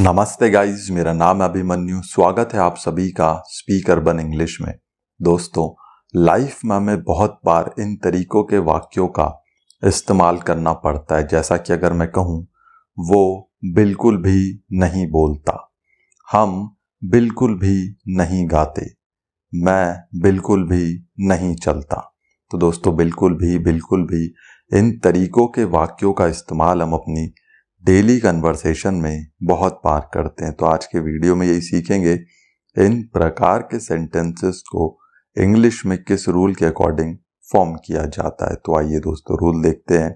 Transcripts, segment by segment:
नमस्ते गाइस मेरा नाम अभिमन्यु स्वागत है आप सभी का स्पीकर बन इंग्लिश में दोस्तों लाइफ में हमें बहुत बार इन तरीकों के वाक्यों का इस्तेमाल करना पड़ता है जैसा कि अगर मैं कहूँ वो बिल्कुल भी नहीं बोलता हम बिल्कुल भी नहीं गाते मैं बिल्कुल भी नहीं चलता तो दोस्तों बिल्कुल भी बिल्कुल भी इन तरीकों के वाक्यों का इस्तेमाल हम अपनी डेली कन्वर्सेशन में बहुत बार करते हैं तो आज के वीडियो में यही सीखेंगे इन प्रकार के सेंटेंसेस को इंग्लिश में किस रूल के अकॉर्डिंग फॉर्म किया जाता है तो आइए दोस्तों रूल देखते हैं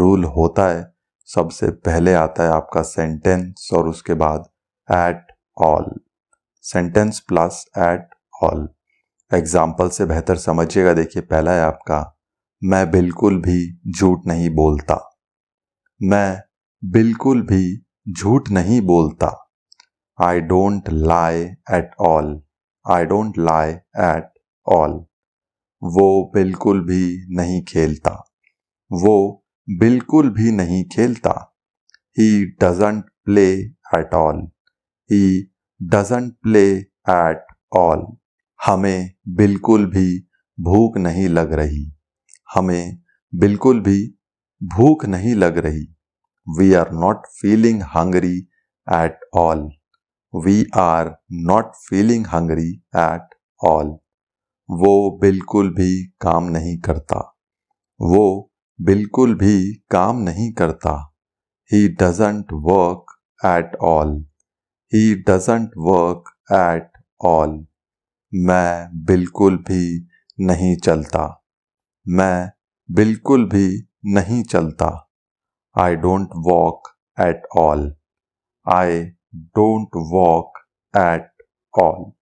रूल होता है सबसे पहले आता है आपका सेंटेंस और उसके बाद at all sentence plus at all example से बेहतर समझिएगा देखिए पहला है आपका मैं बिल्कुल भी झूठ नहीं बोलता मैं बिल्कुल भी झूठ नहीं बोलता I don't lie at all I don't lie at all वो बिल्कुल भी नहीं खेलता वो बिल्कुल भी नहीं खेलता he doesn't play at all he doesn't play at all हमें बिल्कुल भी भूख नहीं लग रही हमें बिल्कुल भी भूख नहीं लग रही We are not feeling hungry at all. We are not feeling hungry at all. वो बिल्कुल भी काम नहीं करता वो बिल्कुल भी काम नहीं करता he doesn't work at all he doesn't work at all मैं बिल्कुल भी नहीं चलता मैं बिल्कुल भी नहीं चलता I don't walk at all. I don't walk at all.